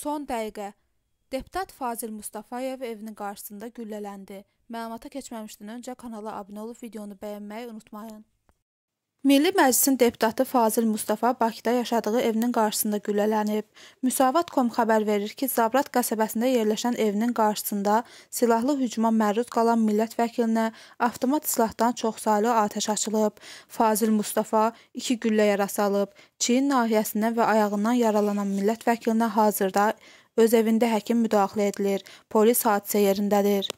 Son dəqiqə. Deputat Fazil Mustafayev evinin qarşısında güllələndi. Məlumata keçməmişdən öncə kanala abunə olub videonu bəyənməyi unutmayın. Milli Məclisin deputatı Fazil Mustafa Bakıda yaşadığı evinin qarşısında güllələnib. Müsavat.com xəbər verir ki, Zabrat qəsəbəsində yerləşən evinin qarşısında silahlı hücuma məruz qalan millət vəkilinə avtomat silahdan çoxsaylı atəş açılıb. Fazil Mustafa iki güllə yarası alıb. Çiyin nahiyəsindən və ayağından yaralanan millət vəkilinə hazırda öz evində həkim müdaxilə edilir. Polis hadisə yerindədir.